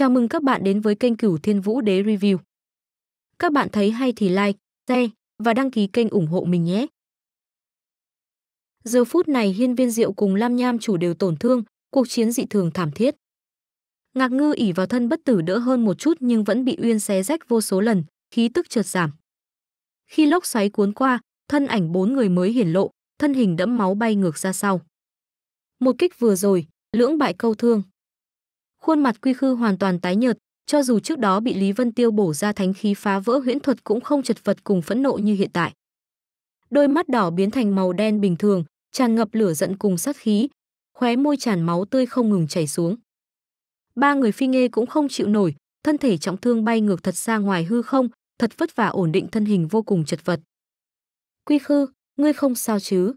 Chào mừng các bạn đến với kênh Cửu Thiên Vũ Đế Review. Các bạn thấy hay thì like, share và đăng ký kênh ủng hộ mình nhé. Giờ phút này Hiên Viên Diệu cùng Lam Nham chủ đều tổn thương, cuộc chiến dị thường thảm thiết. Ngạc Ngư ỉ vào thân bất tử đỡ hơn một chút nhưng vẫn bị Uyên xé rách vô số lần, khí tức chợt giảm. Khi lốc xoáy cuốn qua, thân ảnh bốn người mới hiển lộ, thân hình đẫm máu bay ngược ra sau. Một kích vừa rồi, lưỡng bại câu thương. Khuôn mặt Quy Khư hoàn toàn tái nhợt, cho dù trước đó bị Lý Vân Tiêu bổ ra thánh khí phá vỡ huyễn thuật cũng không chật vật cùng phẫn nộ như hiện tại. Đôi mắt đỏ biến thành màu đen bình thường, tràn ngập lửa giận cùng sát khí, khóe môi tràn máu tươi không ngừng chảy xuống. Ba người phi nghê cũng không chịu nổi, thân thể trọng thương bay ngược thật xa ngoài hư không, thật vất vả ổn định thân hình vô cùng chật vật. Quy Khư, ngươi không sao chứ?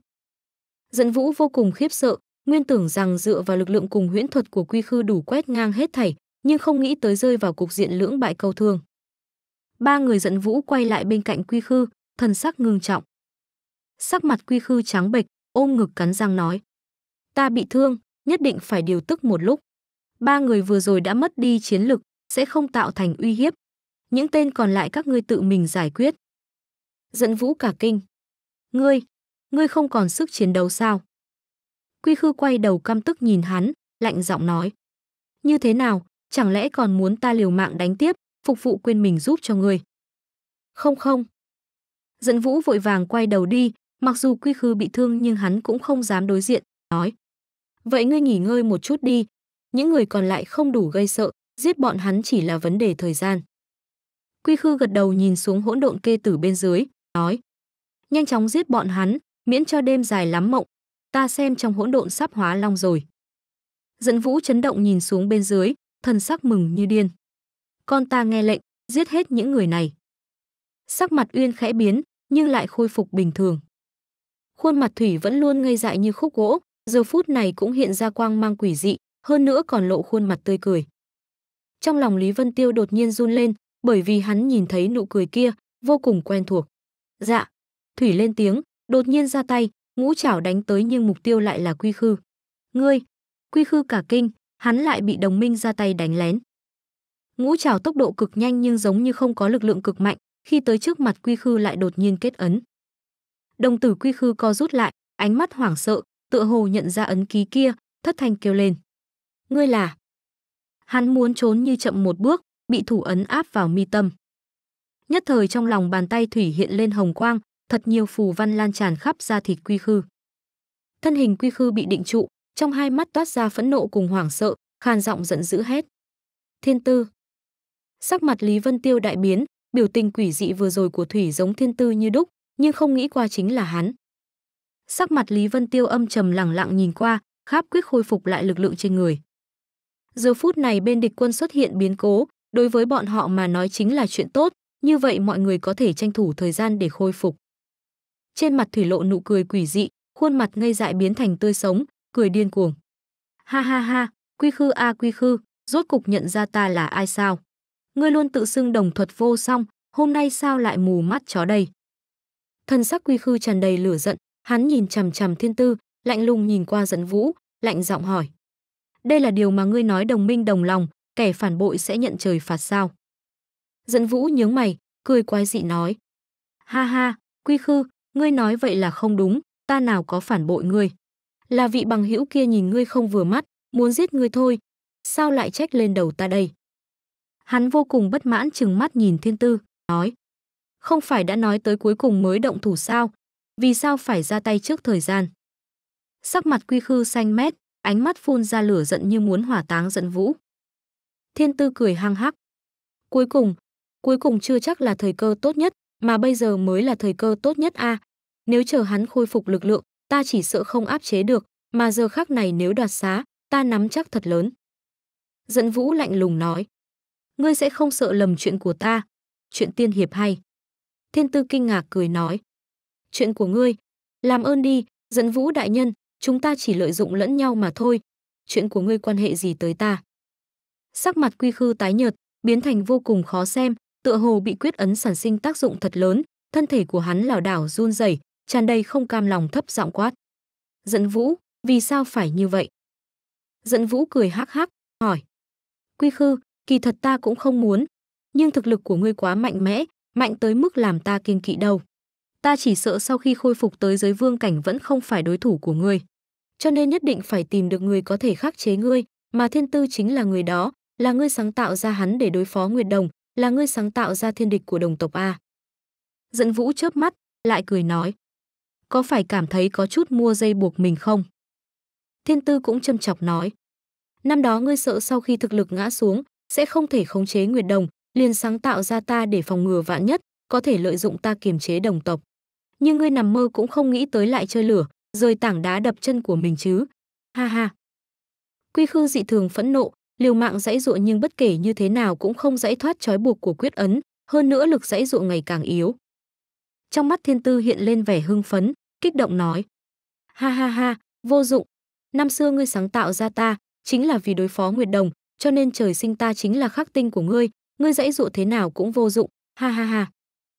Dẫn Vũ vô cùng khiếp sợ, Nguyên tưởng rằng dựa vào lực lượng cùng huyễn thuật của Quy Khư đủ quét ngang hết thảy, nhưng không nghĩ tới rơi vào cục diện lưỡng bại câu thương. Ba người giận vũ quay lại bên cạnh Quy Khư, thần sắc ngưng trọng. Sắc mặt Quy Khư trắng bệch, ôm ngực cắn răng nói: "Ta bị thương, nhất định phải điều tức một lúc. Ba người vừa rồi đã mất đi chiến lực, sẽ không tạo thành uy hiếp. Những tên còn lại các ngươi tự mình giải quyết." Dẫn Vũ cả kinh: "Ngươi, ngươi không còn sức chiến đấu sao?" Quy Khư quay đầu căm tức nhìn hắn, lạnh giọng nói: "Như thế nào, chẳng lẽ còn muốn ta liều mạng đánh tiếp, phục vụ quên mình giúp cho ngươi?" "Không không." Dẫn Vũ vội vàng quay đầu đi, mặc dù Quy Khư bị thương nhưng hắn cũng không dám đối diện, nói: "Vậy ngươi nghỉ ngơi một chút đi, những người còn lại không đủ gây sợ, giết bọn hắn chỉ là vấn đề thời gian." Quy Khư gật đầu nhìn xuống hỗn độn kê tử bên dưới, nói: "Nhanh chóng giết bọn hắn, miễn cho đêm dài lắm mộng, ta xem trong hỗn độn sắp hóa long rồi. Dẫn vũ chấn động nhìn xuống bên dưới, thần sắc mừng như điên. Con ta nghe lệnh, giết hết những người này. Sắc mặt Uyên khẽ biến, nhưng lại khôi phục bình thường. Khuôn mặt Thủy vẫn luôn ngây dại như khúc gỗ, giờ phút này cũng hiện ra quang mang quỷ dị, hơn nữa còn lộ khuôn mặt tươi cười. Trong lòng Lý Vân Tiêu đột nhiên run lên, bởi vì hắn nhìn thấy nụ cười kia, vô cùng quen thuộc. Dạ, Thủy lên tiếng, đột nhiên ra tay, ngũ chảo đánh tới nhưng mục tiêu lại là Quy Khư. Ngươi, Quy Khư cả kinh, hắn lại bị đồng minh ra tay đánh lén. Ngũ chảo tốc độ cực nhanh nhưng giống như không có lực lượng cực mạnh, khi tới trước mặt Quy Khư lại đột nhiên kết ấn. Đồng tử Quy Khư co rút lại, ánh mắt hoảng sợ, tựa hồ nhận ra ấn ký kia, thất thanh kêu lên. Ngươi là? Hắn muốn trốn như chậm một bước, bị thủ ấn áp vào mi tâm. Nhất thời trong lòng bàn tay thủy hiện lên hồng quang, thật nhiều phù văn lan tràn khắp da thịt quy khư. Thân hình quy khư bị định trụ, trong hai mắt toát ra phẫn nộ cùng hoảng sợ, khàn giọng giận dữ hét. Thiên tư. Sắc mặt Lý Vân Tiêu đại biến, biểu tình quỷ dị vừa rồi của Thủy giống thiên tư như đúc, nhưng không nghĩ qua chính là hắn. Sắc mặt Lý Vân Tiêu âm trầm lẳng lặng nhìn qua, kháp quyết khôi phục lại lực lượng trên người. Giờ phút này bên địch quân xuất hiện biến cố, đối với bọn họ mà nói chính là chuyện tốt, như vậy mọi người có thể tranh thủ thời gian để khôi phục trên mặt thủy lộ nụ cười quỷ dị, khuôn mặt ngây dại biến thành tươi sống, cười điên cuồng. Ha ha ha, Quy Khư a Quy Khư, rốt cục nhận ra ta là ai sao? Ngươi luôn tự xưng đồng thuật vô song, hôm nay sao lại mù mắt chó đây? Thân sắc Quy Khư tràn đầy lửa giận, hắn nhìn chằm chằm Thiên Tư, lạnh lùng nhìn qua Dẫn Vũ, lạnh giọng hỏi: "Đây là điều mà ngươi nói đồng minh đồng lòng, kẻ phản bội sẽ nhận trời phạt sao?" Dẫn Vũ nhướng mày, cười quái dị nói: "Ha ha, Quy Khư, ngươi nói vậy là không đúng, ta nào có phản bội ngươi. Là vị bằng hữu kia nhìn ngươi không vừa mắt, muốn giết ngươi thôi, sao lại trách lên đầu ta đây? Hắn vô cùng bất mãn chừng mắt nhìn thiên tư, nói. Không phải đã nói tới cuối cùng mới động thủ sao, vì sao phải ra tay trước thời gian? Sắc mặt quy khư xanh mét, ánh mắt phun ra lửa giận như muốn hỏa táng giận vũ. Thiên tư cười hăng hắc. Cuối cùng, cuối cùng chưa chắc là thời cơ tốt nhất, mà bây giờ mới là thời cơ tốt nhất a. À. Nếu chờ hắn khôi phục lực lượng, ta chỉ sợ không áp chế được, mà giờ khắc này nếu đoạt xá, ta nắm chắc thật lớn. Dận Vũ lạnh lùng nói, ngươi sẽ không sợ lầm chuyện của ta, chuyện tiên hiệp hay. Thiên Tư kinh ngạc cười nói, chuyện của ngươi, làm ơn đi, Dận Vũ đại nhân, chúng ta chỉ lợi dụng lẫn nhau mà thôi, chuyện của ngươi quan hệ gì tới ta. Sắc mặt quy khư tái nhợt, biến thành vô cùng khó xem, tựa hồ bị quyết ấn sản sinh tác dụng thật lớn, thân thể của hắn lảo đảo run rẩy, tràn đầy không cam lòng thấp giọng quát. Dẫn Vũ, vì sao phải như vậy? Dẫn Vũ cười hắc hắc, hỏi. Quy Khư, kỳ thật ta cũng không muốn, nhưng thực lực của ngươi quá mạnh mẽ, mạnh tới mức làm ta kiên kỵ đâu. Ta chỉ sợ sau khi khôi phục tới giới vương cảnh vẫn không phải đối thủ của ngươi. Cho nên nhất định phải tìm được người có thể khắc chế ngươi, mà thiên tư chính là người đó, là ngươi sáng tạo ra hắn để đối phó Nguyệt Đồng, là ngươi sáng tạo ra thiên địch của đồng tộc a dẫn vũ chớp mắt lại cười nói có phải cảm thấy có chút mua dây buộc mình không thiên tư cũng châm chọc nói năm đó ngươi sợ sau khi thực lực ngã xuống sẽ không thể khống chế nguyệt đồng liền sáng tạo ra ta để phòng ngừa vạn nhất có thể lợi dụng ta kiềm chế đồng tộc nhưng ngươi nằm mơ cũng không nghĩ tới lại chơi lửa rơi tảng đá đập chân của mình chứ ha ha quy khư dị thường phẫn nộ liều mạng dãy dụa nhưng bất kể như thế nào cũng không dãy thoát trói buộc của quyết ấn, hơn nữa lực dãy dụa ngày càng yếu. Trong mắt thiên tư hiện lên vẻ hưng phấn, kích động nói. Ha ha ha, vô dụng. Năm xưa ngươi sáng tạo ra ta, chính là vì đối phó Nguyệt Đồng, cho nên trời sinh ta chính là khắc tinh của ngươi, ngươi dãy dụa thế nào cũng vô dụng, ha ha ha.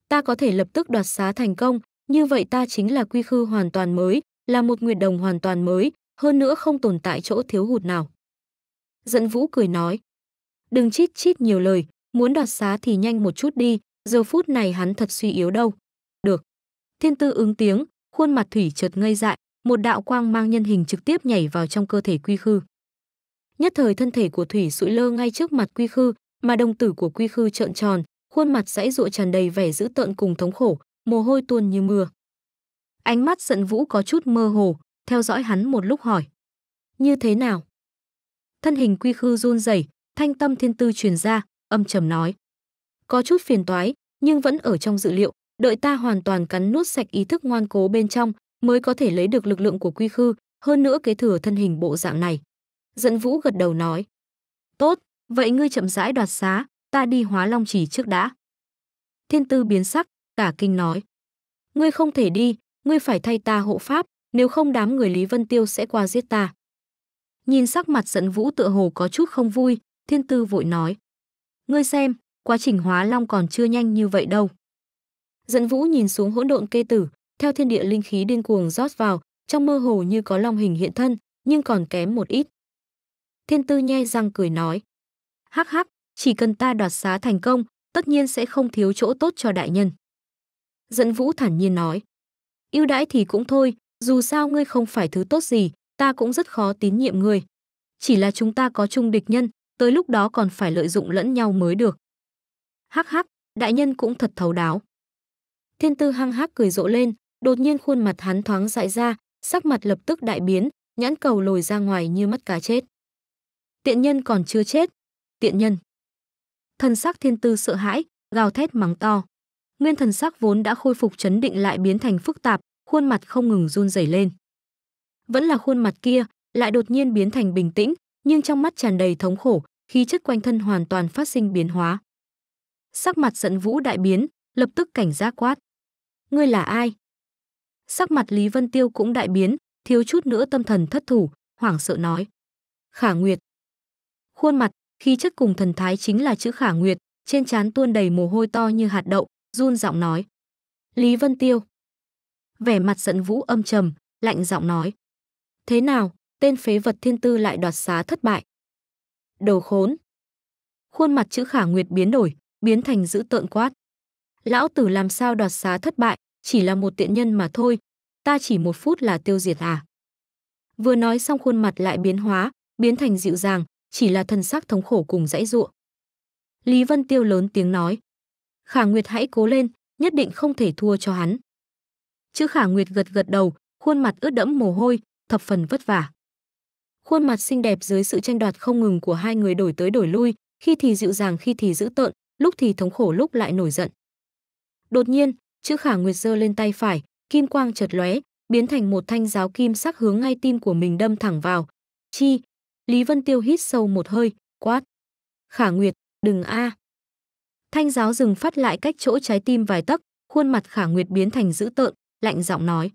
Ta có thể lập tức đoạt xá thành công, như vậy ta chính là quy khư hoàn toàn mới, là một Nguyệt Đồng hoàn toàn mới, hơn nữa không tồn tại chỗ thiếu hụt nào. Dẫn Vũ cười nói. Đừng chít chít nhiều lời, muốn đoạt xá thì nhanh một chút đi, giờ phút này hắn thật suy yếu đâu. Được. Thiên tư ứng tiếng, khuôn mặt thủy chợt ngây dại, một đạo quang mang nhân hình trực tiếp nhảy vào trong cơ thể quy khư. Nhất thời thân thể của thủy sụi lơ ngay trước mặt quy khư, mà đồng tử của quy khư trợn tròn, khuôn mặt dãy dụa tràn đầy vẻ dữ tợn cùng thống khổ, mồ hôi tuôn như mưa. Ánh mắt giận vũ có chút mơ hồ, theo dõi hắn một lúc hỏi. Như thế nào? thân hình quy khư run rẩy, thanh tâm thiên tư truyền ra, âm trầm nói: "Có chút phiền toái, nhưng vẫn ở trong dự liệu, đợi ta hoàn toàn cắn nuốt sạch ý thức ngoan cố bên trong, mới có thể lấy được lực lượng của quy khư, hơn nữa kế thừa thân hình bộ dạng này." Dẫn Vũ gật đầu nói: "Tốt, vậy ngươi chậm rãi đoạt xá, ta đi Hóa Long chỉ trước đã." Thiên tư biến sắc, cả kinh nói: "Ngươi không thể đi, ngươi phải thay ta hộ pháp, nếu không đám người Lý Vân Tiêu sẽ qua giết ta." Nhìn sắc mặt giận vũ tựa hồ có chút không vui, thiên tư vội nói. Ngươi xem, quá trình hóa long còn chưa nhanh như vậy đâu. giận vũ nhìn xuống hỗn độn kê tử, theo thiên địa linh khí điên cuồng rót vào, trong mơ hồ như có long hình hiện thân, nhưng còn kém một ít. Thiên tư nhe răng cười nói. Hắc hắc, chỉ cần ta đoạt xá thành công, tất nhiên sẽ không thiếu chỗ tốt cho đại nhân. giận vũ thản nhiên nói. yêu đãi thì cũng thôi, dù sao ngươi không phải thứ tốt gì, ta cũng rất khó tín nhiệm người. Chỉ là chúng ta có chung địch nhân, tới lúc đó còn phải lợi dụng lẫn nhau mới được. Hắc hắc, đại nhân cũng thật thấu đáo. Thiên tư hăng hắc cười rộ lên, đột nhiên khuôn mặt hắn thoáng dại ra, sắc mặt lập tức đại biến, nhãn cầu lồi ra ngoài như mắt cá chết. Tiện nhân còn chưa chết, tiện nhân. Thần sắc thiên tư sợ hãi, gào thét mắng to. Nguyên thần sắc vốn đã khôi phục chấn định lại biến thành phức tạp, khuôn mặt không ngừng run rẩy lên vẫn là khuôn mặt kia lại đột nhiên biến thành bình tĩnh nhưng trong mắt tràn đầy thống khổ khí chất quanh thân hoàn toàn phát sinh biến hóa sắc mặt giận vũ đại biến lập tức cảnh giác quát ngươi là ai sắc mặt lý vân tiêu cũng đại biến thiếu chút nữa tâm thần thất thủ hoảng sợ nói khả nguyệt khuôn mặt khí chất cùng thần thái chính là chữ khả nguyệt trên trán tuôn đầy mồ hôi to như hạt đậu run giọng nói lý vân tiêu vẻ mặt giận vũ âm trầm lạnh giọng nói Thế nào, tên phế vật thiên tư lại đoạt xá thất bại. Đầu khốn. Khuôn mặt chữ khả nguyệt biến đổi, biến thành dữ tợn quát. Lão tử làm sao đoạt xá thất bại, chỉ là một tiện nhân mà thôi, ta chỉ một phút là tiêu diệt à. Vừa nói xong khuôn mặt lại biến hóa, biến thành dịu dàng, chỉ là thân xác thống khổ cùng dãy ruộng. Lý Vân Tiêu lớn tiếng nói. Khả Nguyệt hãy cố lên, nhất định không thể thua cho hắn. Chữ Khả Nguyệt gật gật đầu, khuôn mặt ướt đẫm mồ hôi, thập phần vất vả. Khuôn mặt xinh đẹp dưới sự tranh đoạt không ngừng của hai người đổi tới đổi lui, khi thì dịu dàng khi thì dữ tợn, lúc thì thống khổ lúc lại nổi giận. Đột nhiên, chữ Khả Nguyệt giơ lên tay phải, kim quang chợt lóe, biến thành một thanh giáo kim sắc hướng ngay tim của mình đâm thẳng vào. Chi, Lý Vân Tiêu hít sâu một hơi, quát. Khả Nguyệt, đừng a. À. Thanh giáo dừng phát lại cách chỗ trái tim vài tấc, khuôn mặt Khả Nguyệt biến thành dữ tợn, lạnh giọng nói.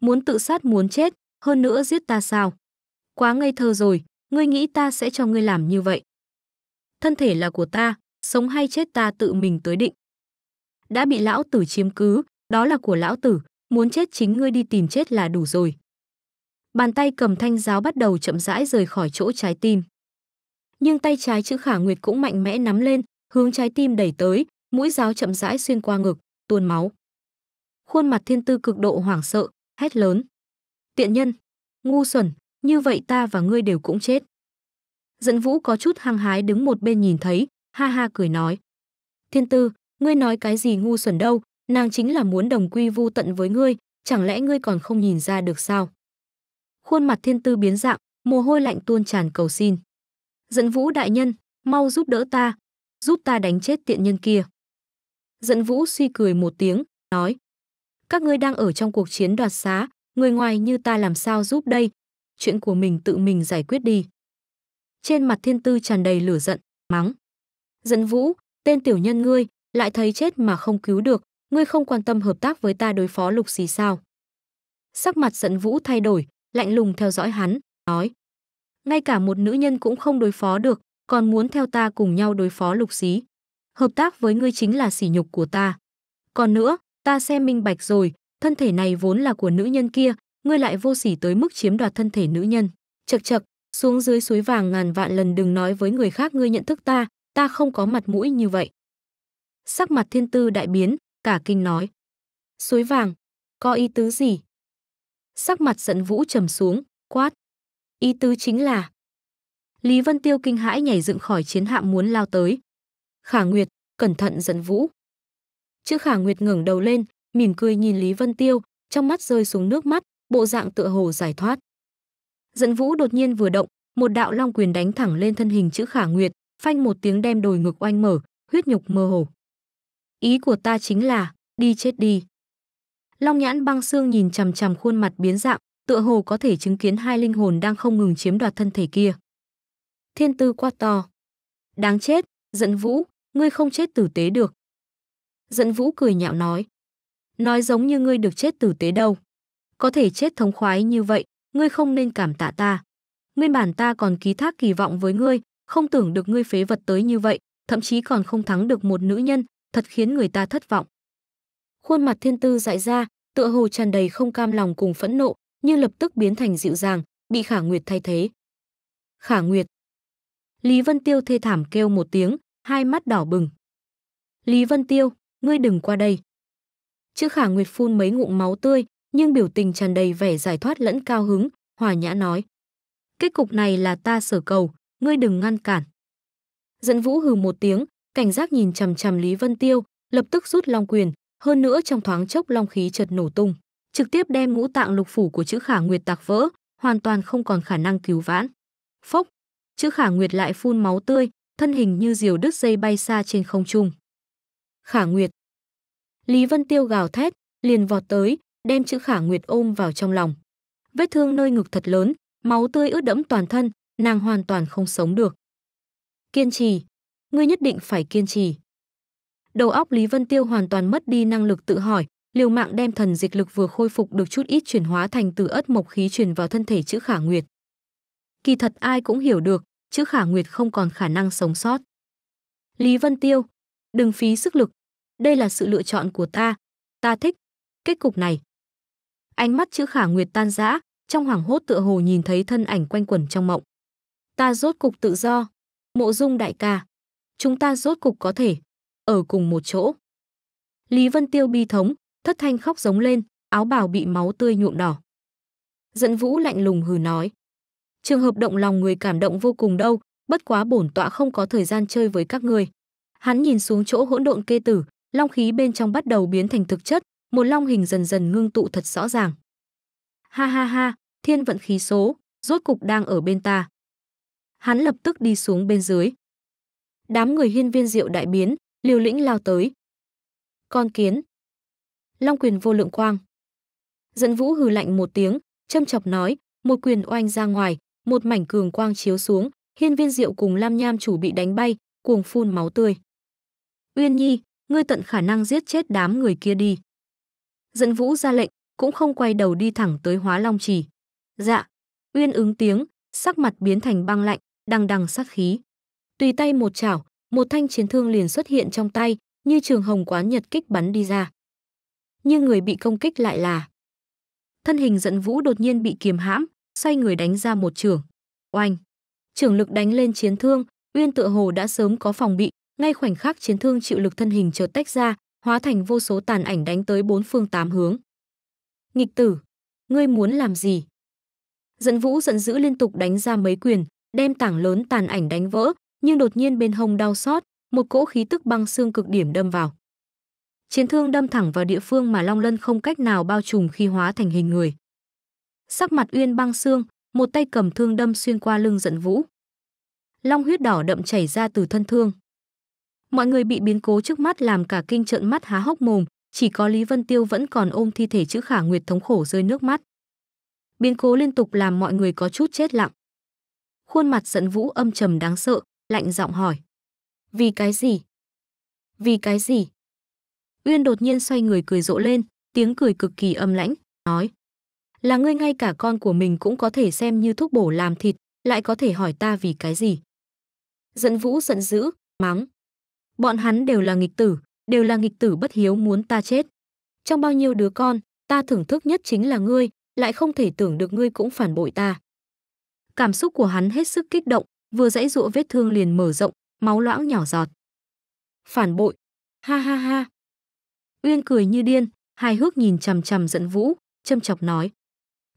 Muốn tự sát muốn chết, hơn nữa giết ta sao? Quá ngây thơ rồi, ngươi nghĩ ta sẽ cho ngươi làm như vậy. Thân thể là của ta, sống hay chết ta tự mình tới định. Đã bị lão tử chiếm cứ, đó là của lão tử, muốn chết chính ngươi đi tìm chết là đủ rồi. Bàn tay cầm thanh giáo bắt đầu chậm rãi rời khỏi chỗ trái tim. Nhưng tay trái chữ khả nguyệt cũng mạnh mẽ nắm lên, hướng trái tim đẩy tới, mũi giáo chậm rãi xuyên qua ngực, tuôn máu. Khuôn mặt thiên tư cực độ hoảng sợ, hét lớn. Tiện nhân, ngu xuẩn, như vậy ta và ngươi đều cũng chết. Dẫn vũ có chút hăng hái đứng một bên nhìn thấy, ha ha cười nói. Thiên tư, ngươi nói cái gì ngu xuẩn đâu, nàng chính là muốn đồng quy vu tận với ngươi, chẳng lẽ ngươi còn không nhìn ra được sao? Khuôn mặt thiên tư biến dạng, mồ hôi lạnh tuôn tràn cầu xin. Dẫn vũ đại nhân, mau giúp đỡ ta, giúp ta đánh chết tiện nhân kia. Dẫn vũ suy cười một tiếng, nói. Các ngươi đang ở trong cuộc chiến đoạt xá, người ngoài như ta làm sao giúp đây, chuyện của mình tự mình giải quyết đi. Trên mặt thiên tư tràn đầy lửa giận, mắng. Dẫn vũ, tên tiểu nhân ngươi, lại thấy chết mà không cứu được, ngươi không quan tâm hợp tác với ta đối phó lục xì sao. Sắc mặt giận vũ thay đổi, lạnh lùng theo dõi hắn, nói. Ngay cả một nữ nhân cũng không đối phó được, còn muốn theo ta cùng nhau đối phó lục xí. Hợp tác với ngươi chính là sỉ nhục của ta. Còn nữa, ta xem minh bạch rồi, thân thể này vốn là của nữ nhân kia, ngươi lại vô sỉ tới mức chiếm đoạt thân thể nữ nhân. Chậc chậc, xuống dưới suối vàng ngàn vạn lần đừng nói với người khác ngươi nhận thức ta, ta không có mặt mũi như vậy. Sắc mặt thiên tư đại biến, cả kinh nói. Suối vàng, có ý tứ gì? Sắc mặt giận vũ trầm xuống, quát. Ý tứ chính là. Lý Vân Tiêu kinh hãi nhảy dựng khỏi chiến hạm muốn lao tới. Khả Nguyệt, cẩn thận giận vũ. Chữ Khả Nguyệt ngẩng đầu lên, mỉm cười nhìn Lý Vân Tiêu, trong mắt rơi xuống nước mắt, bộ dạng tựa hồ giải thoát. Dẫn Vũ đột nhiên vừa động, một đạo long quyền đánh thẳng lên thân hình chữ Khả Nguyệt, phanh một tiếng đem đồi ngực oanh mở, huyết nhục mơ hồ. Ý của ta chính là, đi chết đi. Long nhãn băng xương nhìn chằm chằm khuôn mặt biến dạng, tựa hồ có thể chứng kiến hai linh hồn đang không ngừng chiếm đoạt thân thể kia. Thiên tư quá to. Đáng chết, giận vũ, ngươi không chết tử tế được. Giận vũ cười nhạo nói, nói giống như ngươi được chết tử tế đâu. Có thể chết thống khoái như vậy, ngươi không nên cảm tạ ta. Nguyên bản ta còn ký thác kỳ vọng với ngươi, không tưởng được ngươi phế vật tới như vậy, thậm chí còn không thắng được một nữ nhân, thật khiến người ta thất vọng. Khuôn mặt thiên tư dại ra, tựa hồ tràn đầy không cam lòng cùng phẫn nộ, nhưng lập tức biến thành dịu dàng, bị Khả Nguyệt thay thế. Khả Nguyệt. Lý Vân Tiêu thê thảm kêu một tiếng, hai mắt đỏ bừng. Lý Vân Tiêu, ngươi đừng qua đây. Chữ Khả Nguyệt phun mấy ngụm máu tươi, nhưng biểu tình tràn đầy vẻ giải thoát lẫn cao hứng, hòa nhã nói. Kết cục này là ta sở cầu, ngươi đừng ngăn cản. Dẫn vũ hừ một tiếng, cảnh giác nhìn chằm chằm Lý Vân Tiêu, lập tức rút long quyền, hơn nữa trong thoáng chốc long khí chợt nổ tung, trực tiếp đem ngũ tạng lục phủ của chữ Khả Nguyệt tạc vỡ, hoàn toàn không còn khả năng cứu vãn. Phốc, chữ Khả Nguyệt lại phun máu tươi, thân hình như diều đứt dây bay xa trên không trung. Khả Nguyệt, Lý Vân Tiêu gào thét, liền vọt tới, đem chữ Khả Nguyệt ôm vào trong lòng. Vết thương nơi ngực thật lớn, máu tươi ướt đẫm toàn thân, nàng hoàn toàn không sống được. Kiên trì, ngươi nhất định phải kiên trì. Đầu óc Lý Vân Tiêu hoàn toàn mất đi năng lực tự hỏi, liều mạng đem thần dịch lực vừa khôi phục được chút ít chuyển hóa thành từ ất mộc khí truyền vào thân thể chữ Khả Nguyệt. Kỳ thật ai cũng hiểu được, chữ Khả Nguyệt không còn khả năng sống sót. Lý Vân Tiêu, đừng phí sức lực, đây là sự lựa chọn của ta. Ta thích. Kết cục này. Ánh mắt chữ khả nguyệt tan rã, trong hoàng hốt tựa hồ nhìn thấy thân ảnh quanh quẩn trong mộng. Ta rốt cục tự do. Mộ dung đại ca. Chúng ta rốt cục có thể. Ở cùng một chỗ. Lý Vân Tiêu bi thống, thất thanh khóc giống lên, áo bào bị máu tươi nhuộm đỏ. Dẫn vũ lạnh lùng hừ nói. Trường hợp động lòng người cảm động vô cùng đâu, bất quá bổn tọa không có thời gian chơi với các ngươi. Hắn nhìn xuống chỗ hỗn độn kê tử, long khí bên trong bắt đầu biến thành thực chất, một long hình dần dần ngưng tụ thật rõ ràng. Ha ha ha, thiên vận khí số, rốt cục đang ở bên ta. Hắn lập tức đi xuống bên dưới. Đám người hiên viên diệu đại biến, liều lĩnh lao tới. Con kiến. Long quyền vô lượng quang. Dẫn vũ hừ lạnh một tiếng, châm chọc nói, một quyền oanh ra ngoài, một mảnh cường quang chiếu xuống, hiên viên diệu cùng lam nham chủ bị đánh bay, cuồng phun máu tươi. Uyên Nhi, ngươi tận khả năng giết chết đám người kia đi. Dận vũ ra lệnh, cũng không quay đầu đi thẳng tới hóa long trì. Dạ, uyên ứng tiếng, sắc mặt biến thành băng lạnh, đằng đằng sát khí. Tùy tay một chảo, một thanh chiến thương liền xuất hiện trong tay, như trường hồng quán nhật kích bắn đi ra. Nhưng người bị công kích lại là thân hình Dận vũ đột nhiên bị kiềm hãm, xoay người đánh ra một trường. Oanh! Trường lực đánh lên chiến thương, Uyên tựa hồ đã sớm có phòng bị, ngay khoảnh khắc chiến thương chịu lực thân hình chợt tách ra, hóa thành vô số tàn ảnh đánh tới bốn phương tám hướng. Nghịch tử, ngươi muốn làm gì? Dẫn vũ giận dữ liên tục đánh ra mấy quyền, đem tảng lớn tàn ảnh đánh vỡ, nhưng đột nhiên bên hông đau xót, một cỗ khí tức băng xương cực điểm đâm vào. Chiến thương đâm thẳng vào địa phương mà Long Lân không cách nào bao trùm khi hóa thành hình người. Sắc mặt uyên băng xương, một tay cầm thương đâm xuyên qua lưng dẫn vũ. Long huyết đỏ đậm chảy ra từ thân thương. Mọi người bị biến cố trước mắt làm cả kinh trợn mắt há hốc mồm, chỉ có Lý Vân Tiêu vẫn còn ôm thi thể chữ Khả Nguyệt thống khổ rơi nước mắt. Biến cố liên tục làm mọi người có chút chết lặng. Khuôn mặt giận vũ âm trầm đáng sợ, lạnh giọng hỏi. Vì cái gì? Vì cái gì? Uyên đột nhiên xoay người cười rộ lên, tiếng cười cực kỳ âm lãnh, nói. Là ngươi ngay cả con của mình cũng có thể xem như thuốc bổ làm thịt, lại có thể hỏi ta vì cái gì? Giận vũ giận dữ, mắng, Bọn hắn đều là nghịch tử, đều là nghịch tử bất hiếu muốn ta chết. Trong bao nhiêu đứa con, ta thưởng thức nhất chính là ngươi, lại không thể tưởng được ngươi cũng phản bội ta. Cảm xúc của hắn hết sức kích động, vừa dãy dụa vết thương liền mở rộng, máu loãng nhỏ giọt. Phản bội. Ha ha ha. Uyên cười như điên, hài hước nhìn chằm chằm giận vũ, châm chọc nói.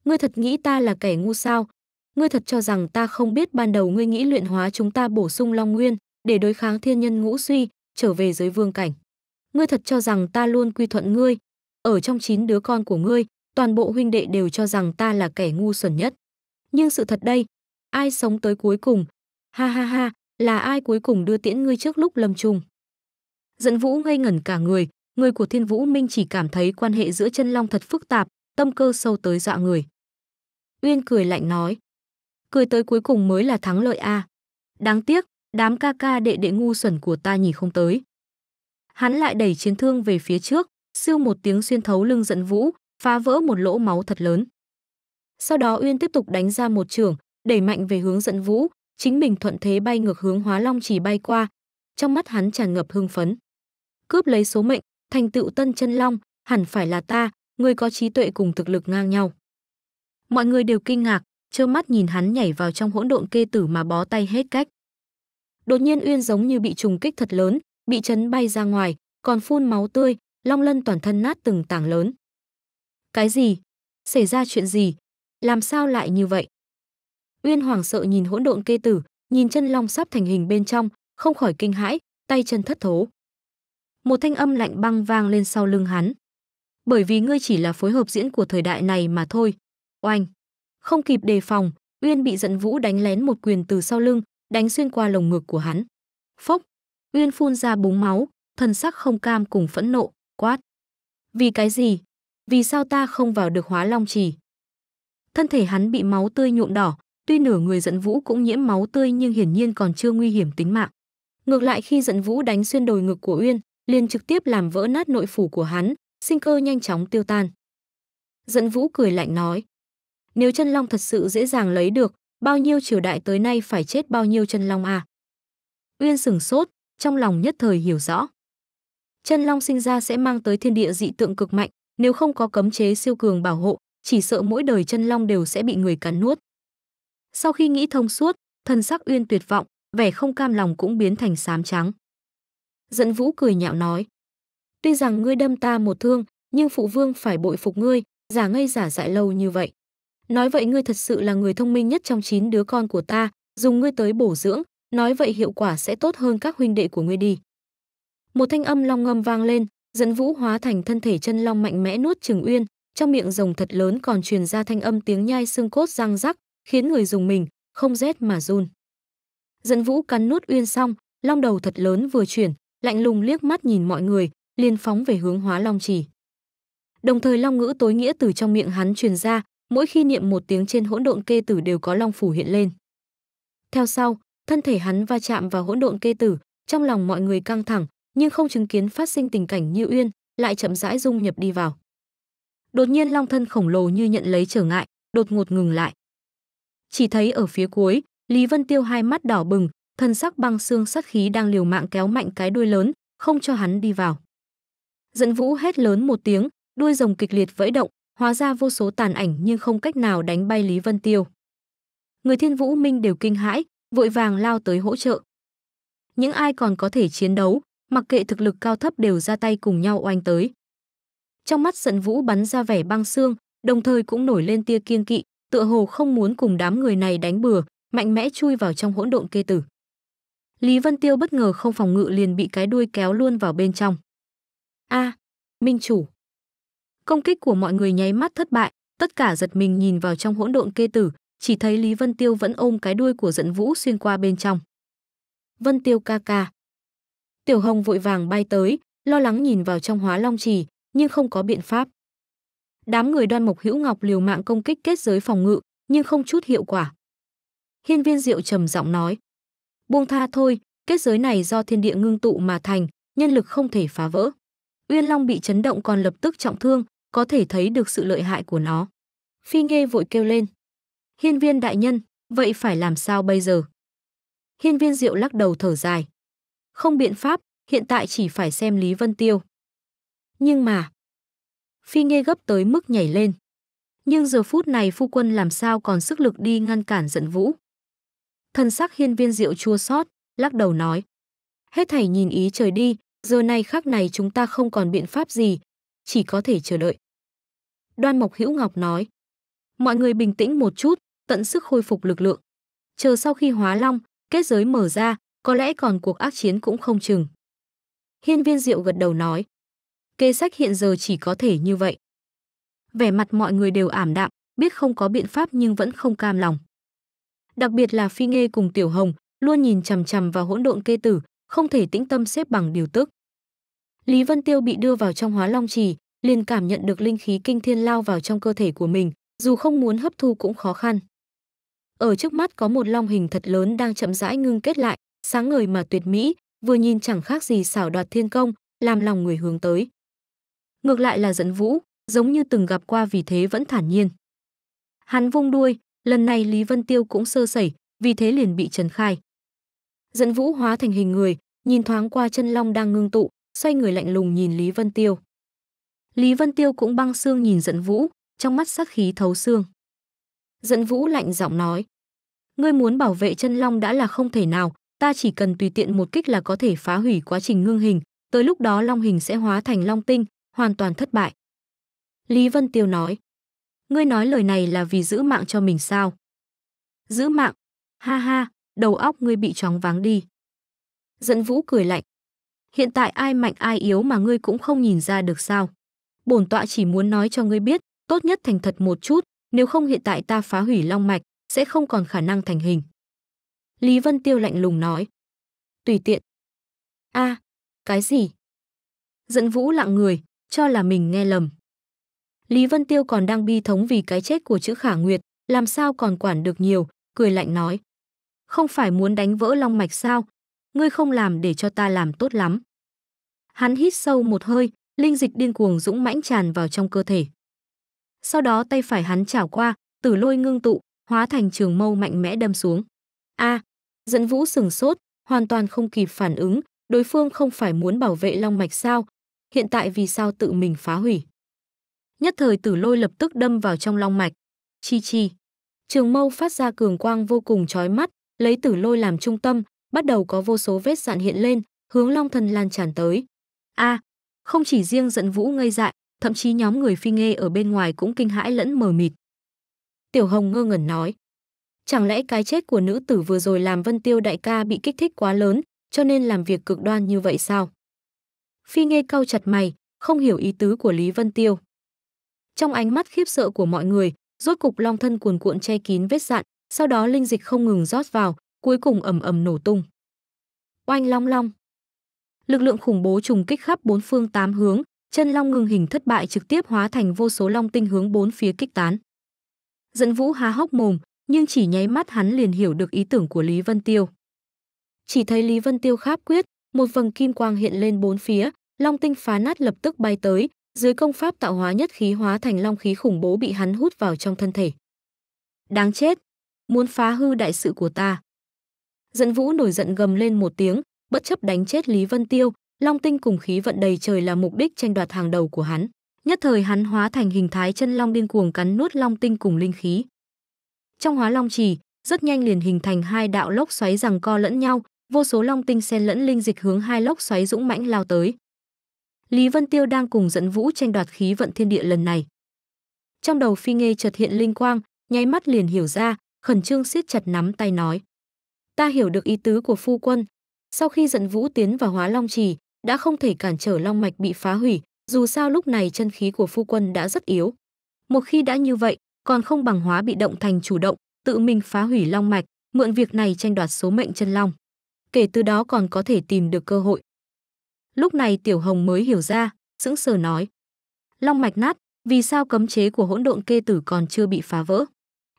Ngươi thật nghĩ ta là kẻ ngu sao? Ngươi thật cho rằng ta không biết ban đầu ngươi nghĩ luyện hóa chúng ta bổ sung Long Nguyên, để đối kháng thiên nhân ngũ suy, trở về giới vương cảnh. Ngươi thật cho rằng ta luôn quy thuận ngươi, ở trong chín đứa con của ngươi, toàn bộ huynh đệ đều cho rằng ta là kẻ ngu xuẩn nhất. Nhưng sự thật đây, ai sống tới cuối cùng? Ha ha ha, là ai cuối cùng đưa tiễn ngươi trước lúc lâm trùng? Dẫn Vũ ngây ngẩn cả người, người của Thiên Vũ Minh chỉ cảm thấy quan hệ giữa chân long thật phức tạp, tâm cơ sâu tới dọa người. Uyên cười lạnh nói, cười tới cuối cùng mới là thắng lợi a. Đáng tiếc, đám ca ca đệ đệ ngu xuẩn của ta nhìn không tới. Hắn lại đẩy chiến thương về phía trước, siêu một tiếng xuyên thấu lưng giận vũ, phá vỡ một lỗ máu thật lớn. Sau đó Uyên tiếp tục đánh ra một trường, đẩy mạnh về hướng giận vũ, chính mình thuận thế bay ngược hướng Hóa Long chỉ bay qua. Trong mắt hắn tràn ngập hưng phấn. Cướp lấy số mệnh, thành tựu tân chân long, hẳn phải là ta, người có trí tuệ cùng thực lực ngang nhau. Mọi người đều kinh ngạc, trơ mắt nhìn hắn nhảy vào trong hỗn độn kê tử mà bó tay hết cách. Đột nhiên Uyên giống như bị trùng kích thật lớn, bị chấn bay ra ngoài, còn phun máu tươi, long lân toàn thân nát từng tảng lớn. Cái gì? Xảy ra chuyện gì? Làm sao lại như vậy? Uyên hoảng sợ nhìn hỗn độn kê tử, nhìn chân long sắp thành hình bên trong, không khỏi kinh hãi, tay chân thất thố. Một thanh âm lạnh băng vang lên sau lưng hắn. Bởi vì ngươi chỉ là phối hợp diễn của thời đại này mà thôi. Oanh! Không kịp đề phòng, Uyên bị giận vũ đánh lén một quyền từ sau lưng, đánh xuyên qua lồng ngực của hắn. Phốc, Uyên phun ra búng máu, thân sắc không cam cùng phẫn nộ, quát. Vì cái gì? Vì sao ta không vào được hóa long trì? Thân thể hắn bị máu tươi nhuộm đỏ, tuy nửa người dẫn vũ cũng nhiễm máu tươi nhưng hiển nhiên còn chưa nguy hiểm tính mạng. Ngược lại khi dẫn vũ đánh xuyên đồi ngực của Uyên, liền trực tiếp làm vỡ nát nội phủ của hắn, sinh cơ nhanh chóng tiêu tan. Dẫn vũ cười lạnh nói, nếu chân long thật sự dễ dàng lấy được, bao nhiêu triều đại tới nay phải chết bao nhiêu chân long à? Uyên sừng sốt, trong lòng nhất thời hiểu rõ. Chân long sinh ra sẽ mang tới thiên địa dị tượng cực mạnh, nếu không có cấm chế siêu cường bảo hộ, chỉ sợ mỗi đời chân long đều sẽ bị người cắn nuốt. Sau khi nghĩ thông suốt, thân sắc Uyên tuyệt vọng, vẻ không cam lòng cũng biến thành xám trắng. Dẫn Vũ cười nhạo nói: "Tuy rằng ngươi đâm ta một thương, nhưng phụ vương phải bội phục ngươi, giả ngây giả dại lâu như vậy." Nói vậy ngươi thật sự là người thông minh nhất trong 9 đứa con của ta, dùng ngươi tới bổ dưỡng, nói vậy hiệu quả sẽ tốt hơn các huynh đệ của ngươi đi. Một thanh âm long ngâm vang lên, dẫn vũ hóa thành thân thể chân long mạnh mẽ nuốt Trừng Uyên, trong miệng rồng thật lớn còn truyền ra thanh âm tiếng nhai xương cốt răng rắc, khiến người dùng mình, không rét mà run. Dẫn vũ cắn nuốt Uyên xong, long đầu thật lớn vừa chuyển, lạnh lùng liếc mắt nhìn mọi người, liền phóng về hướng hóa long chỉ. Đồng thời long ngữ tối nghĩa từ trong miệng hắn truyền ra, mỗi khi niệm một tiếng trên hỗn độn kê tử đều có long phủ hiện lên. Theo sau, thân thể hắn va chạm vào hỗn độn kê tử, trong lòng mọi người căng thẳng, nhưng không chứng kiến phát sinh tình cảnh như uyên, lại chậm rãi dung nhập đi vào. Đột nhiên long thân khổng lồ như nhận lấy trở ngại, đột ngột ngừng lại. Chỉ thấy ở phía cuối, Lý Vân Tiêu hai mắt đỏ bừng, thân sắc băng xương sát khí đang liều mạng kéo mạnh cái đuôi lớn, không cho hắn đi vào. Dẫn Vũ hét lớn một tiếng, đuôi rồng kịch liệt vẫy động, hóa ra vô số tàn ảnh nhưng không cách nào đánh bay Lý Vân Tiêu. Người Thiên Vũ Minh đều kinh hãi, vội vàng lao tới hỗ trợ. Những ai còn có thể chiến đấu, mặc kệ thực lực cao thấp đều ra tay cùng nhau oanh tới. Trong mắt Sận Vũ bắn ra vẻ băng xương, đồng thời cũng nổi lên tia kiên kỵ, tựa hồ không muốn cùng đám người này đánh bừa, mạnh mẽ chui vào trong hỗn độn kê tử. Lý Vân Tiêu bất ngờ không phòng ngự liền bị cái đuôi kéo luôn vào bên trong. A, à, Minh chủ, Công kích của mọi người nháy mắt thất bại, tất cả giật mình nhìn vào trong hỗn độn kê tử, chỉ thấy Lý Vân Tiêu vẫn ôm cái đuôi của giận vũ xuyên qua bên trong. Vân Tiêu ca ca. Tiểu Hồng vội vàng bay tới, lo lắng nhìn vào trong hóa long trì, nhưng không có biện pháp. Đám người đoan mộc hữu ngọc liều mạng công kích kết giới phòng ngự, nhưng không chút hiệu quả. Hiên viên diệu trầm giọng nói. Buông tha thôi, kết giới này do thiên địa ngưng tụ mà thành, nhân lực không thể phá vỡ. Uyên Long bị chấn động còn lập tức trọng thương, có thể thấy được sự lợi hại của nó. Phi Nghê vội kêu lên. Hiên viên đại nhân, vậy phải làm sao bây giờ? Hiên viên diệu lắc đầu thở dài. Không biện pháp, hiện tại chỉ phải xem Lý Vân Tiêu. Nhưng mà... Phi Nghê gấp tới mức nhảy lên. Nhưng giờ phút này phu quân làm sao còn sức lực đi ngăn cản giận vũ. Thân sắc hiên viên diệu chua xót lắc đầu nói. Hết thảy nhìn ý trời đi, giờ này khác này chúng ta không còn biện pháp gì, chỉ có thể chờ đợi. Đoan Mộc Hữu Ngọc nói. Mọi người bình tĩnh một chút, tận sức khôi phục lực lượng. Chờ sau khi hóa long, kết giới mở ra, có lẽ còn cuộc ác chiến cũng không chừng. Hiên viên diệu gật đầu nói. Kế sách hiện giờ chỉ có thể như vậy. Vẻ mặt mọi người đều ảm đạm, biết không có biện pháp nhưng vẫn không cam lòng. Đặc biệt là Phi Nghê cùng Tiểu Hồng, luôn nhìn chằm chằm vào hỗn độn kê tử, không thể tĩnh tâm xếp bằng điều tức. Lý Vân Tiêu bị đưa vào trong hóa long trì, liền cảm nhận được linh khí kinh thiên lao vào trong cơ thể của mình, dù không muốn hấp thu cũng khó khăn. Ở trước mắt có một long hình thật lớn đang chậm rãi ngưng kết lại, sáng ngời mà tuyệt mỹ, vừa nhìn chẳng khác gì xảo đoạt thiên công, làm lòng người hướng tới. Ngược lại là dẫn vũ, giống như từng gặp qua vì thế vẫn thản nhiên. Hắn vung đuôi, lần này Lý Vân Tiêu cũng sơ sẩy, vì thế liền bị trần khai. Dẫn vũ hóa thành hình người, nhìn thoáng qua chân long đang ngưng tụ, xoay người lạnh lùng nhìn Lý Vân Tiêu. Lý Vân Tiêu cũng băng xương nhìn giận vũ, trong mắt sát khí thấu xương. Dẫn Vũ lạnh giọng nói. Ngươi muốn bảo vệ chân long đã là không thể nào, ta chỉ cần tùy tiện một kích là có thể phá hủy quá trình ngưng hình, tới lúc đó long hình sẽ hóa thành long tinh, hoàn toàn thất bại. Lý Vân Tiêu nói. Ngươi nói lời này là vì giữ mạng cho mình sao? Giữ mạng? Ha ha, đầu óc ngươi bị chóng váng đi. Dẫn Vũ cười lạnh. Hiện tại ai mạnh ai yếu mà ngươi cũng không nhìn ra được sao? bổn tọa chỉ muốn nói cho ngươi biết, tốt nhất thành thật một chút, nếu không hiện tại ta phá hủy long mạch, sẽ không còn khả năng thành hình. Lý Vân Tiêu lạnh lùng nói. Tùy tiện. a à, cái gì? Dẫn vũ lặng người, cho là mình nghe lầm. Lý Vân Tiêu còn đang bi thống vì cái chết của chữ khả nguyệt, làm sao còn quản được nhiều, cười lạnh nói. Không phải muốn đánh vỡ long mạch sao? Ngươi không làm để cho ta làm tốt lắm. Hắn hít sâu một hơi, linh dịch điên cuồng dũng mãnh tràn vào trong cơ thể. Sau đó tay phải hắn chảo qua, tử lôi ngưng tụ, hóa thành trường mâu mạnh mẽ đâm xuống. A, à, dẫn vũ sừng sốt, hoàn toàn không kịp phản ứng, đối phương không phải muốn bảo vệ long mạch sao, hiện tại vì sao tự mình phá hủy. Nhất thời tử lôi lập tức đâm vào trong long mạch. Chi chi. Trường mâu phát ra cường quang vô cùng chói mắt, lấy tử lôi làm trung tâm, bắt đầu có vô số vết dạn hiện lên, hướng long thần lan tràn tới. A, à, không chỉ riêng giận vũ ngây dại, thậm chí nhóm người phi nghe ở bên ngoài cũng kinh hãi lẫn mờ mịt. Tiểu Hồng ngơ ngẩn nói. Chẳng lẽ cái chết của nữ tử vừa rồi làm Vân Tiêu đại ca bị kích thích quá lớn, cho nên làm việc cực đoan như vậy sao? Phi nghe cau chặt mày, không hiểu ý tứ của Lý Vân Tiêu. Trong ánh mắt khiếp sợ của mọi người, rốt cục long thân cuồn cuộn che kín vết dạn, sau đó linh dịch không ngừng rót vào, cuối cùng ầm ầm nổ tung. Oanh long long lực lượng khủng bố trùng kích khắp bốn phương tám hướng, chân long ngừng hình thất bại trực tiếp hóa thành vô số long tinh hướng bốn phía kích tán. Dẫn Vũ há hốc mồm, nhưng chỉ nháy mắt hắn liền hiểu được ý tưởng của Lý Vân Tiêu. Chỉ thấy Lý Vân Tiêu kháp quyết, một vầng kim quang hiện lên bốn phía, long tinh phá nát lập tức bay tới, dưới công pháp tạo hóa nhất khí hóa thành long khí khủng bố bị hắn hút vào trong thân thể. Đáng chết, muốn phá hư đại sự của ta. Dẫn Vũ nổi giận gầm lên một tiếng, bất chấp đánh chết Lý Vân Tiêu, Long Tinh cùng khí vận đầy trời là mục đích tranh đoạt hàng đầu của hắn. Nhất thời hắn hóa thành hình thái chân long điên cuồng cắn nuốt Long Tinh cùng linh khí. Trong Hóa Long Trì, rất nhanh liền hình thành hai đạo lốc xoáy rằng co lẫn nhau, vô số Long Tinh xen lẫn linh dịch hướng hai lốc xoáy dũng mãnh lao tới. Lý Vân Tiêu đang cùng dẫn vũ tranh đoạt khí vận thiên địa lần này. Trong đầu Phi Nghê chợt hiện linh quang, nháy mắt liền hiểu ra, khẩn trương siết chặt nắm tay nói: "Ta hiểu được ý tứ của phu quân, sau khi dẫn Vũ tiến vào Hóa Long Trì, đã không thể cản trở long mạch bị phá hủy, dù sao lúc này chân khí của phu quân đã rất yếu. Một khi đã như vậy, còn không bằng hóa bị động thành chủ động, tự mình phá hủy long mạch, mượn việc này tranh đoạt số mệnh chân long. Kể từ đó còn có thể tìm được cơ hội. Lúc này Tiểu Hồng mới hiểu ra, sững sờ nói: "Long mạch nát, vì sao cấm chế của hỗn độn kê tử còn chưa bị phá vỡ?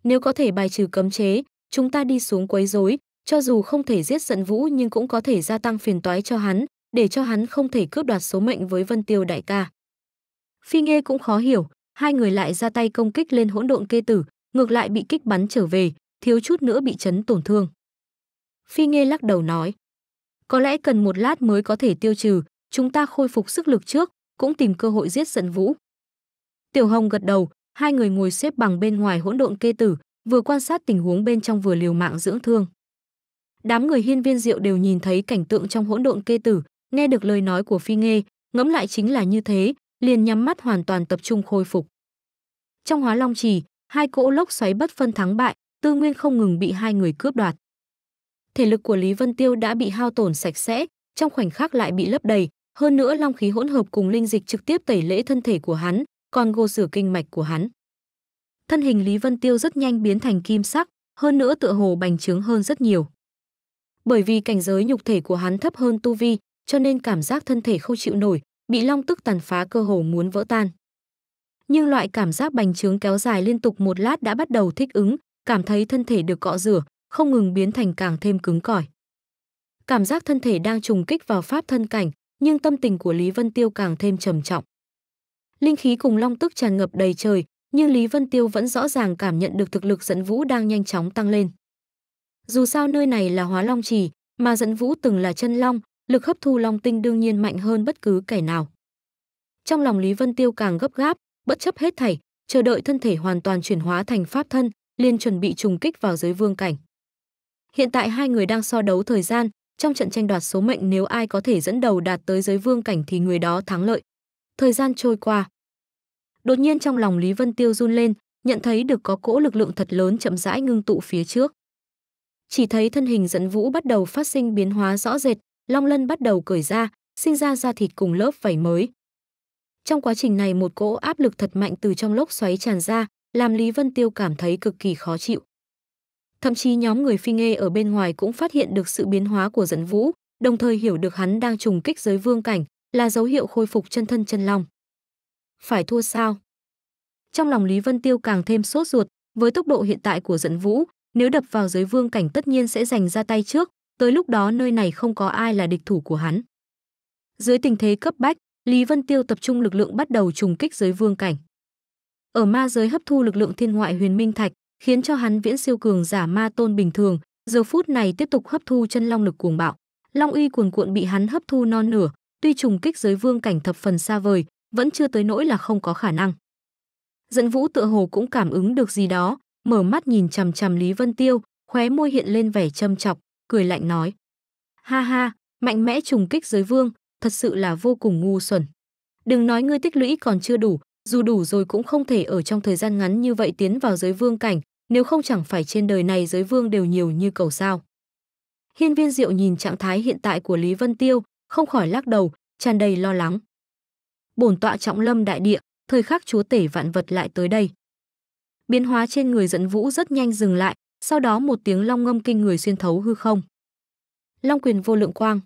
Nếu có thể bài trừ cấm chế, chúng ta đi xuống quấy rối, cho dù không thể giết giận vũ nhưng cũng có thể gia tăng phiền toái cho hắn, để cho hắn không thể cướp đoạt số mệnh với Vân Tiêu đại ca. Phi nghe cũng khó hiểu, hai người lại ra tay công kích lên hỗn độn kê tử, ngược lại bị kích bắn trở về, thiếu chút nữa bị chấn tổn thương. Phi nghe lắc đầu nói, có lẽ cần một lát mới có thể tiêu trừ, chúng ta khôi phục sức lực trước, cũng tìm cơ hội giết giận vũ. Tiểu Hồng gật đầu, hai người ngồi xếp bằng bên ngoài hỗn độn kê tử, vừa quan sát tình huống bên trong vừa liều mạng dưỡng thương. Đám người hiên viên diệu đều nhìn thấy cảnh tượng trong hỗn độn kê tử, nghe được lời nói của phi nghê, ngẫm lại chính là như thế, liền nhắm mắt hoàn toàn tập trung khôi phục. Trong hóa long trì, hai cỗ lốc xoáy bất phân thắng bại, tư nguyên không ngừng bị hai người cướp đoạt. Thể lực của Lý Vân Tiêu đã bị hao tổn sạch sẽ, trong khoảnh khắc lại bị lấp đầy, hơn nữa long khí hỗn hợp cùng linh dịch trực tiếp tẩy lễ thân thể của hắn, còn gô sửa kinh mạch của hắn. Thân hình Lý Vân Tiêu rất nhanh biến thành kim sắc, hơn nữa tựa hồ bành trướng hơn rất nhiều bởi vì cảnh giới nhục thể của hắn thấp hơn tu vi, cho nên cảm giác thân thể không chịu nổi, bị long tức tàn phá cơ hồ muốn vỡ tan. Nhưng loại cảm giác bành trướng kéo dài liên tục một lát đã bắt đầu thích ứng, cảm thấy thân thể được cọ rửa, không ngừng biến thành càng thêm cứng cỏi. Cảm giác thân thể đang trùng kích vào pháp thân cảnh, nhưng tâm tình của Lý Vân Tiêu càng thêm trầm trọng. Linh khí cùng long tức tràn ngập đầy trời, nhưng Lý Vân Tiêu vẫn rõ ràng cảm nhận được thực lực dẫn vũ đang nhanh chóng tăng lên. Dù sao nơi này là Hóa Long Trì, mà dẫn Vũ từng là chân long, lực hấp thu long tinh đương nhiên mạnh hơn bất cứ kẻ nào. Trong lòng Lý Vân Tiêu càng gấp gáp, bất chấp hết thảy, chờ đợi thân thể hoàn toàn chuyển hóa thành pháp thân, liền chuẩn bị trùng kích vào giới vương cảnh. Hiện tại hai người đang so đấu thời gian, trong trận tranh đoạt số mệnh nếu ai có thể dẫn đầu đạt tới giới vương cảnh thì người đó thắng lợi. Thời gian trôi qua. Đột nhiên trong lòng Lý Vân Tiêu run lên, nhận thấy được có cỗ lực lượng thật lớn chậm rãi ngưng tụ phía trước chỉ thấy thân hình dẫn vũ bắt đầu phát sinh biến hóa rõ rệt, long lân bắt đầu cởi ra, sinh ra da thịt cùng lớp vảy mới. Trong quá trình này một cỗ áp lực thật mạnh từ trong lốc xoáy tràn ra, làm Lý Vân Tiêu cảm thấy cực kỳ khó chịu. Thậm chí nhóm người phi nghê ở bên ngoài cũng phát hiện được sự biến hóa của dẫn vũ, đồng thời hiểu được hắn đang trùng kích giới vương cảnh, là dấu hiệu khôi phục chân thân chân long. Phải thua sao? Trong lòng Lý Vân Tiêu càng thêm sốt ruột, với tốc độ hiện tại của dẫn vũ, nếu đập vào giới vương cảnh tất nhiên sẽ giành ra tay trước, tới lúc đó nơi này không có ai là địch thủ của hắn. Dưới tình thế cấp bách, Lý Vân Tiêu tập trung lực lượng bắt đầu trùng kích giới vương cảnh. Ở ma giới hấp thu lực lượng thiên ngoại huyền minh thạch, khiến cho hắn viễn siêu cường giả ma tôn bình thường, giờ phút này tiếp tục hấp thu chân long lực cuồng bạo. Long uy cuồn cuộn bị hắn hấp thu non nửa, tuy trùng kích giới vương cảnh thập phần xa vời, vẫn chưa tới nỗi là không có khả năng. Dẫn Vũ tựa hồ cũng cảm ứng được gì đó, mở mắt nhìn chằm chằm Lý Vân Tiêu, khóe môi hiện lên vẻ châm chọc, cười lạnh nói. Ha ha, mạnh mẽ trùng kích giới vương, thật sự là vô cùng ngu xuẩn. Đừng nói ngươi tích lũy còn chưa đủ, dù đủ rồi cũng không thể ở trong thời gian ngắn như vậy tiến vào giới vương cảnh, nếu không chẳng phải trên đời này giới vương đều nhiều như cầu sao. Hiên viên diệu nhìn trạng thái hiện tại của Lý Vân Tiêu, không khỏi lắc đầu, tràn đầy lo lắng. Bổn tọa trọng lâm đại địa, thời khắc chúa tể vạn vật lại tới đây biến hóa trên người dẫn vũ rất nhanh dừng lại, sau đó một tiếng long ngâm kinh người xuyên thấu hư không. Long quyền vô lượng quang.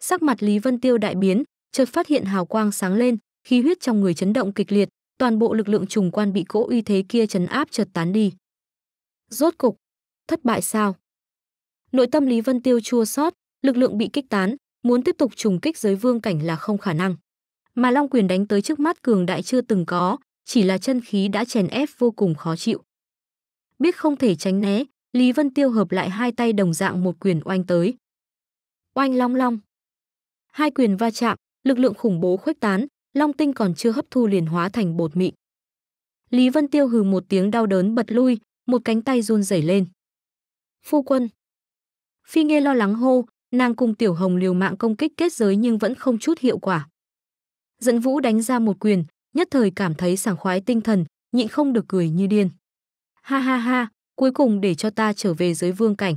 Sắc mặt Lý Vân Tiêu đại biến, chợt phát hiện hào quang sáng lên, khí huyết trong người chấn động kịch liệt, toàn bộ lực lượng trùng quan bị cỗ uy thế kia chấn áp chợt tán đi. Rốt cục, thất bại sao? Nội tâm Lý Vân Tiêu chua xót, lực lượng bị kích tán, muốn tiếp tục trùng kích giới vương cảnh là không khả năng. Mà Long Quyền đánh tới trước mắt cường đại chưa từng có, chỉ là chân khí đã chèn ép vô cùng khó chịu. Biết không thể tránh né, Lý Vân Tiêu hợp lại hai tay đồng dạng một quyền oanh tới. Oanh long long. Hai quyền va chạm, lực lượng khủng bố khuếch tán, long tinh còn chưa hấp thu liền hóa thành bột mịn. Lý Vân Tiêu hừ một tiếng đau đớn bật lui, một cánh tay run rẩy lên. Phu quân. Phi nghe lo lắng hô, nàng cùng Tiểu Hồng liều mạng công kích kết giới nhưng vẫn không chút hiệu quả. Dẫn Vũ đánh ra một quyền, nhất thời cảm thấy sảng khoái tinh thần, nhịn không được cười như điên. Ha ha ha, cuối cùng để cho ta trở về giới vương cảnh.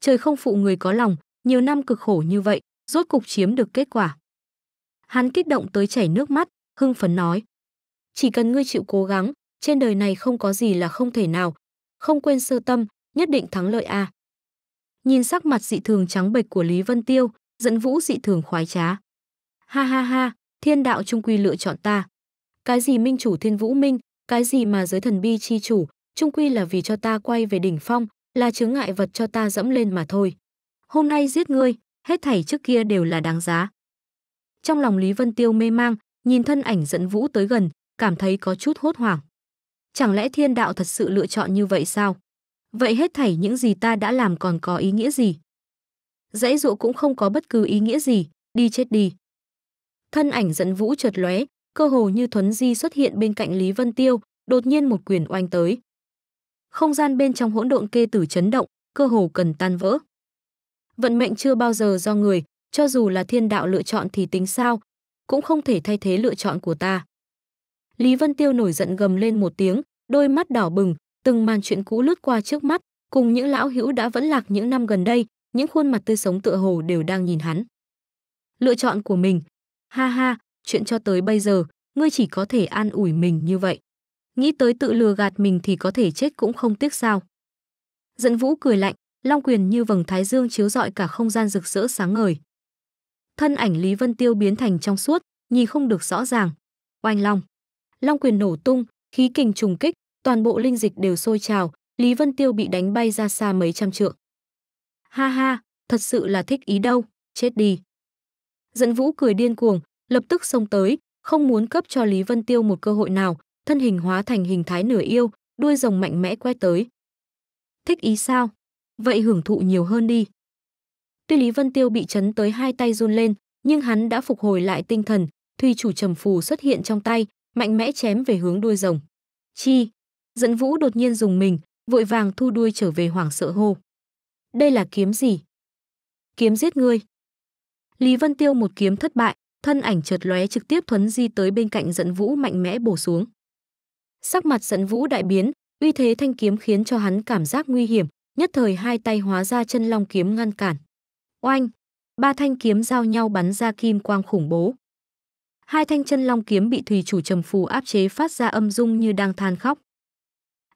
Trời không phụ người có lòng, nhiều năm cực khổ như vậy, rốt cục chiếm được kết quả. Hắn kích động tới chảy nước mắt, hưng phấn nói. Chỉ cần ngươi chịu cố gắng, trên đời này không có gì là không thể nào. Không quên sơ tâm, nhất định thắng lợi a. À. Nhìn sắc mặt dị thường trắng bệch của Lý Vân Tiêu, dẫn vũ dị thường khoái trá. Ha ha ha, thiên đạo trung quy lựa chọn ta cái gì minh chủ thiên vũ minh, cái gì mà giới thần bi chi chủ, trung quy là vì cho ta quay về đỉnh phong, là chướng ngại vật cho ta dẫm lên mà thôi. Hôm nay giết ngươi, hết thảy trước kia đều là đáng giá. Trong lòng Lý Vân Tiêu mê mang, nhìn thân ảnh dẫn vũ tới gần, cảm thấy có chút hốt hoảng. Chẳng lẽ thiên đạo thật sự lựa chọn như vậy sao? Vậy hết thảy những gì ta đã làm còn có ý nghĩa gì? Dãy dụ cũng không có bất cứ ý nghĩa gì, đi chết đi. Thân ảnh dẫn vũ chợt lóe, cơ hồ như thuấn di xuất hiện bên cạnh Lý Vân Tiêu, đột nhiên một quyền oanh tới. Không gian bên trong hỗn độn kê tử chấn động, cơ hồ cần tan vỡ. Vận mệnh chưa bao giờ do người, cho dù là thiên đạo lựa chọn thì tính sao, cũng không thể thay thế lựa chọn của ta. Lý Vân Tiêu nổi giận gầm lên một tiếng, đôi mắt đỏ bừng, từng màn chuyện cũ lướt qua trước mắt, cùng những lão hữu đã vẫn lạc những năm gần đây, những khuôn mặt tươi sống tựa hồ đều đang nhìn hắn. Lựa chọn của mình, ha ha, chuyện cho tới bây giờ, ngươi chỉ có thể an ủi mình như vậy. Nghĩ tới tự lừa gạt mình thì có thể chết cũng không tiếc sao. Dẫn vũ cười lạnh, long quyền như vầng thái dương chiếu rọi cả không gian rực rỡ sáng ngời. Thân ảnh Lý Vân Tiêu biến thành trong suốt, nhìn không được rõ ràng. Oanh long. Long quyền nổ tung, khí kình trùng kích, toàn bộ linh dịch đều sôi trào, Lý Vân Tiêu bị đánh bay ra xa mấy trăm trượng. Ha ha, thật sự là thích ý đâu, chết đi. Dẫn vũ cười điên cuồng, lập tức xông tới, không muốn cấp cho Lý Vân Tiêu một cơ hội nào, thân hình hóa thành hình thái nửa yêu, đuôi rồng mạnh mẽ quét tới. Thích ý sao? Vậy hưởng thụ nhiều hơn đi. Tuy Lý Vân Tiêu bị chấn tới hai tay run lên, nhưng hắn đã phục hồi lại tinh thần, thủy chủ trầm phù xuất hiện trong tay, mạnh mẽ chém về hướng đuôi rồng. Chi! Dẫn vũ đột nhiên dùng mình, vội vàng thu đuôi trở về hoảng sợ hô. Đây là kiếm gì? Kiếm giết ngươi. Lý Vân Tiêu một kiếm thất bại, thân ảnh chợt lóe trực tiếp thuấn di tới bên cạnh giận vũ mạnh mẽ bổ xuống sắc mặt giận vũ đại biến uy thế thanh kiếm khiến cho hắn cảm giác nguy hiểm nhất thời hai tay hóa ra chân long kiếm ngăn cản oanh ba thanh kiếm giao nhau bắn ra kim quang khủng bố hai thanh chân long kiếm bị thủy chủ trầm phù áp chế phát ra âm dung như đang than khóc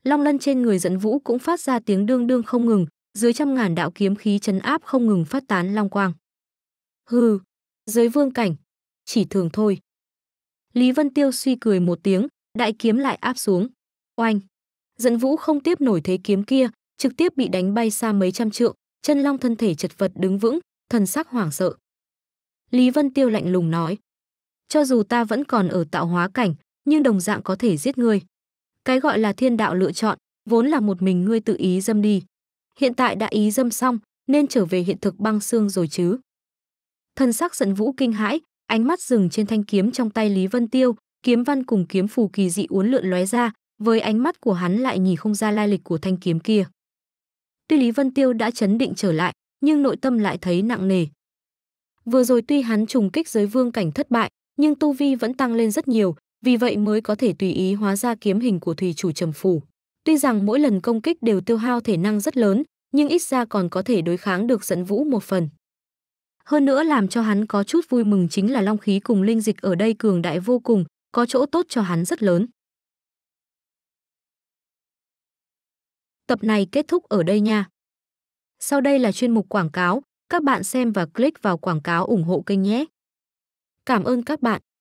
long lân trên người dẫn vũ cũng phát ra tiếng đương đương không ngừng dưới trăm ngàn đạo kiếm khí chấn áp không ngừng phát tán long quang hừ dưới vương cảnh chỉ thường thôi. Lý Vân Tiêu suy cười một tiếng, đại kiếm lại áp xuống. Oanh! Dẫn vũ không tiếp nổi thế kiếm kia, trực tiếp bị đánh bay xa mấy trăm trượng, chân long thân thể chật vật đứng vững, thần sắc hoảng sợ. Lý Vân Tiêu lạnh lùng nói. Cho dù ta vẫn còn ở tạo hóa cảnh, nhưng đồng dạng có thể giết ngươi. Cái gọi là thiên đạo lựa chọn, vốn là một mình ngươi tự ý dâm đi. Hiện tại đã ý dâm xong, nên trở về hiện thực băng xương rồi chứ. Thần sắc giận vũ kinh hãi, ánh mắt dừng trên thanh kiếm trong tay Lý Vân Tiêu, kiếm văn cùng kiếm phù kỳ dị uốn lượn lóe ra, với ánh mắt của hắn lại nhìn không ra lai lịch của thanh kiếm kia. Tuy Lý Vân Tiêu đã chấn định trở lại, nhưng nội tâm lại thấy nặng nề. Vừa rồi tuy hắn trùng kích giới vương cảnh thất bại, nhưng tu vi vẫn tăng lên rất nhiều, vì vậy mới có thể tùy ý hóa ra kiếm hình của thủy chủ trầm phủ. Tuy rằng mỗi lần công kích đều tiêu hao thể năng rất lớn, nhưng ít ra còn có thể đối kháng được giận vũ một phần. Hơn nữa làm cho hắn có chút vui mừng chính là long khí cùng linh dịch ở đây cường đại vô cùng, có chỗ tốt cho hắn rất lớn. Tập này kết thúc ở đây nha. Sau đây là chuyên mục quảng cáo, các bạn xem và click vào quảng cáo ủng hộ kênh nhé. Cảm ơn các bạn.